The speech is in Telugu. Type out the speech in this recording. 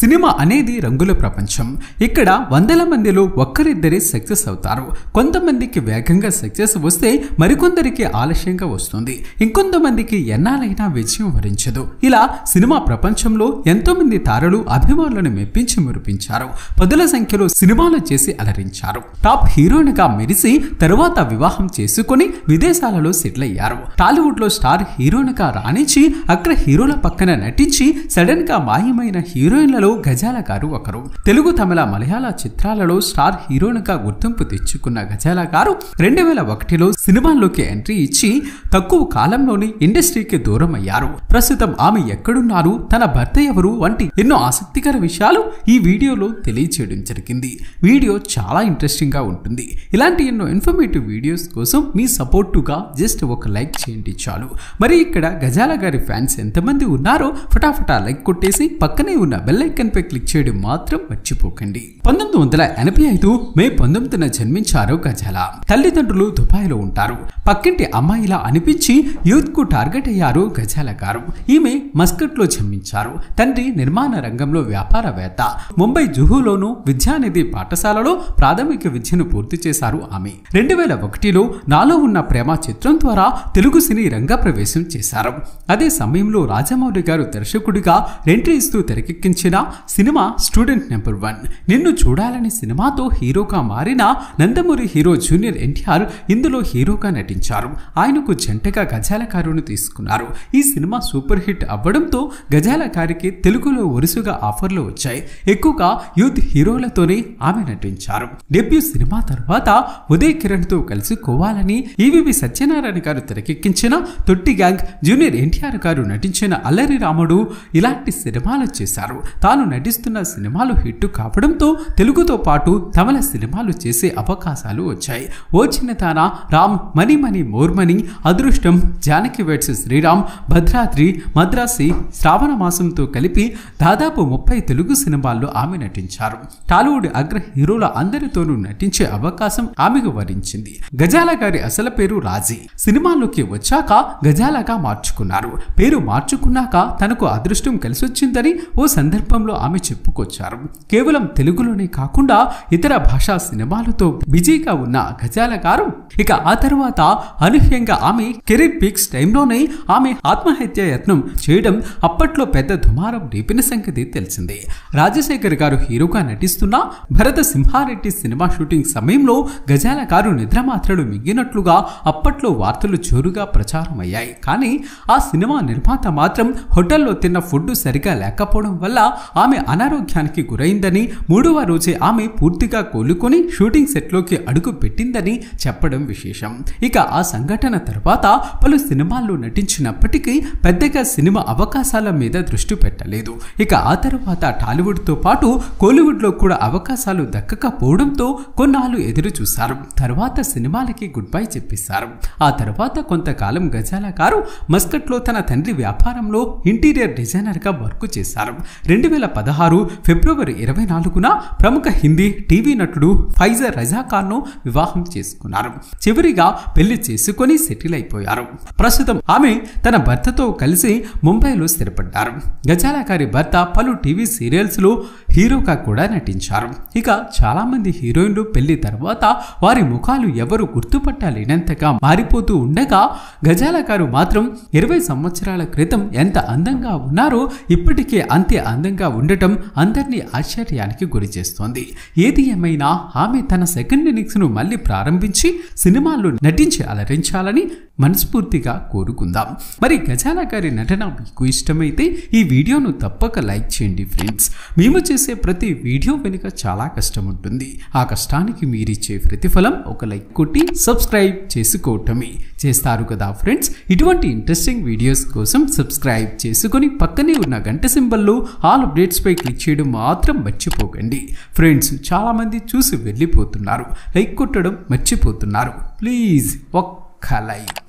సినిమా అనేది రంగుల ప్రపంచం ఇక్కడ వందల మందిలో ఒక్కరిద్దరే సక్సెస్ అవుతారు కొంతమందికి వేగంగా సక్సెస్ వస్తే మరికొందరికి ఆలస్యంగా వస్తుంది ఇంకొంతమందికి ఎన్నాలైనా విజయం వరించదు ఇలా సినిమా ప్రపంచంలో ఎంతో మంది తారలు అభిమానులను మెప్పించి మురిపించారు పదుల సంఖ్యలో సినిమాలు చేసి అలరించారు టాప్ హీరోయిన్గా మెరిసి తరువాత వివాహం చేసుకుని విదేశాలలో సెటిల్ అయ్యారు టాలీవుడ్ లో స్టార్ హీరోయిన్గా రాణించి అగ్ర హీరోల పక్కన నటించి సడన్ గా మాయమైన హీరోయిన్లలో సినిమాలో గజాల గారు ఒకరు తెలుగు తమిళ మలయాళ చిత్రాలలో స్టార్ హీరోనుగా గుర్తింపు తెచ్చుకున్న గజాల గారు రెండు వేల ఒకటిలో సినిమాల్లోకి ఎంట్రీ ఇచ్చి తక్కువ కాలంలోనే ఇండస్ట్రీకి దూరం అయ్యారు ప్రస్తుతం ఆమె ఎక్కడున్నారు తన భర్త ఎవరు వంటి ఎన్నో ఆసక్తికర విషయాలు ఈ వీడియోలో తెలియచేయడం జరిగింది వీడియో చాలా ఇంట్రెస్టింగ్ గా ఉంటుంది ఇలాంటి ఎన్నో ఇన్ఫర్మేటివ్ వీడియోస్ కోసం మీ సపోర్టుగా జస్ట్ ఒక లైక్ చేయండి చాలు మరి ఇక్కడ గజాల గారి ఫ్యాన్స్ ఎంతమంది ఉన్నారో ఫటాఫటా లైక్ కొట్టేసి పక్కనే ఉన్న బెల్లై పై క్లిక్ చేయడం మాత్రం మర్చిపోకండి పంతొమ్మిది వందల ఎనభై ఐదు మే పంతొమ్మిదిన జన్మించారు గజాల తల్లిదండ్రులు దుబాయ్లో ఉంటారు పక్కింటి అమ్మాయిలా అనిపించి యూత్ కు టార్గెట్ అయ్యారు గజాల గారు ఈమె మస్కట్ లో జన్మించారు తండ్రి నిర్మాణ రంగంలో వ్యాపారవేత్త ముంబై జుహులోను విద్యానిధి పాఠశాలలో ప్రాథమిక విద్యను పూర్తి చేశారు ఆమె రెండు వేల ఒకటిలో నాలో ఉన్న ప్రేమ చిత్రం ద్వారా తెలుగు సినీ రంగ ప్రవేశం చేశారు అదే సమయంలో రాజమౌళి గారు దర్శకుడిగా ఎంట్రీ ఇస్తూ తెరకెక్కించిన మారిన సినిమా స్టూడెంట్ నెంబర్ వన్ నిన్ను చూడాలని సినిమాతో హీరోగా మారిన నందమూరి హీరో జూనియర్ ఎన్టీఆర్ ఇందులో హీరోగా నటించారు ఆయనకు జంటగా గజాలకారును తీసుకున్నారు ఈ సినిమా సూపర్ హిట్ అవ్వడంతో గజాలకారికి తెలుగులో వరుసగా ఆఫర్లు వచ్చాయి ఎక్కువగా యూత్ హీరోలతోనే ఆమె నటించారు డెబ్యూ సినిమా తర్వాత ఉదయ్ తో కలిసి కోవాలని ఈవీవి సత్యనారాయణ గారు తెరకెక్కించిన తొట్టి గ్యాంగ్ జూనియర్ ఎన్టీఆర్ గారు నటించిన అల్లరి రాముడు ఇలాంటి సినిమాలు చేశారు తాను నటిస్తున్న సినిమాలు హిట్ కావడంతో తెలుగుతో పాటు తమిళ సినిమాలు చేసే అవకాశాలు వచ్చాయి O Chinnadana Ram money money more money Adrustam Janaki weds Sriram Bhadradri Madrasi Shravana మాసంతో కలిపి దాదాపు ముప్పై తెలుగు సినిమాల్లో ఆమె నటించారు టాలీవుడ్ అగ్ర హీరోల అందరితోనూ నటించే అవకాశం ఆమెకు వరించింది గజాల గారి అసలు పేరు రాజీ సినిమాల్లోకి వచ్చాక గజాలగా మార్చుకున్నారు పేరు మార్చుకున్నాక తనకు అదృష్టం కలిసొచ్చిందని ఓ సందర్భం సందర్భంలో ఆమె చెప్పుకొచ్చారు కేవలం తెలుగులోనే కాకుండా ఇతర భాషా సినిమాలతో బిజీగా ఉన్న గజాల గారు ఇక ఆ తర్వాత అనూహ్యంగా ఆమె కెరీర్ పిక్స్ టైంలోనే ఆమె ఆత్మహత్య యత్నం చేయడం అప్పట్లో పెద్ద దుమారం రేపిన సంగతి తెలిసిందే రాజశేఖర్ గారు హీరోగా నటిస్తున్న భరత సింహారెడ్డి సినిమా షూటింగ్ సమయంలో గజాల గారు నిద్రమాత్రలు మింగినట్లుగా అప్పట్లో వార్తలు జోరుగా ప్రచారం అయ్యాయి కానీ ఆ సినిమా నిర్మాత మాత్రం హోటల్లో తిన్న ఫుడ్ సరిగా లేకపోవడం వల్ల ఆమె అనారోగ్యానికి గురైందని మూడవ రోజే ఆమె పూర్తిగా కోలుకొని షూటింగ్ సెట్లోకి అడుగు పెట్టిందని చెప్పడం విశేషం ఇక ఆ సంఘటన తర్వాత పలు సినిమాల్లో నటించినప్పటికీ పెద్దగా సినిమా అవకాశాల మీద దృష్టి పెట్టలేదు ఇక ఆ తర్వాత టాలీవుడ్తో పాటు కోలీవుడ్లో కూడా అవకాశాలు దక్కకపోవడంతో కొన్నాళ్ళు ఎదురు చూశారు తర్వాత సినిమాలకి గుడ్ బై చెప్పిస్తారు ఆ తర్వాత కొంతకాలం గజాల గారు మస్కట్లో తన తండ్రి వ్యాపారంలో ఇంటీరియర్ డిజైనర్గా వర్క్ చేశారు రెండు వేల పదహారు ఫిబ్రవరి ఇరవై నాలుగున ప్రముఖ హిందీ టీవీ నటుడు ఫైజర్ రజాఖాన్ను వివాహం చేసుకున్నారు చివరిగా పెళ్లి చేసుకొని సెటిల్ అయిపోయారు ప్రస్తుతం ఆమె తన భర్తతో కలిసి ముంబైలో స్థిరపడ్డారు గజాలకారి భర్త పలు టీవీ లో హీరోగా కూడా నటించారు ఇక చాలా మంది హీరోయిన్లు పెళ్లి తర్వాత వారి ముఖాలు ఎవరు గుర్తుపట్టలేనంతగా మారిపోతూ ఉండగా గజాలకారు మాత్రం ఇరవై సంవత్సరాల క్రితం ఎంత అందంగా ఉన్నారో ఇప్పటికే అంతే అందంగా స్థిరంగా ఉండటం అందరినీ ఆశ్చర్యానికి గురి చేస్తోంది ఏది ఏమైనా ఆమె తన సెకండ్ ను మళ్ళీ ప్రారంభించి సినిమాల్లో నటించి అలరించాలని మనస్ఫూర్తిగా కోరుకుందాం మరి ఖజానా గారి నటన మీకు ఇష్టమైతే ఈ వీడియోను తప్పక లైక్ చేయండి ఫ్రెండ్స్ మేము చేసే ప్రతి వీడియో వెనుక చాలా కష్టం ఉంటుంది ఆ కష్టానికి మీరిచ్చే ప్రతిఫలం ఒక లైక్ కొట్టి సబ్స్క్రైబ్ చేసుకోవటమే చేస్తారు కదా ఫ్రెండ్స్ ఇటువంటి ఇంట్రెస్టింగ్ వీడియోస్ కోసం సబ్స్క్రైబ్ చేసుకొని పక్కనే ఉన్న గంట సింబల్లో ఆల్ అప్డేట్స్పై క్లిక్ చేయడం మాత్రం మర్చిపోకండి ఫ్రెండ్స్ చాలామంది చూసి వెళ్ళిపోతున్నారు లైక్ కొట్టడం మర్చిపోతున్నారు ప్లీజ్ ఒక్క లైక్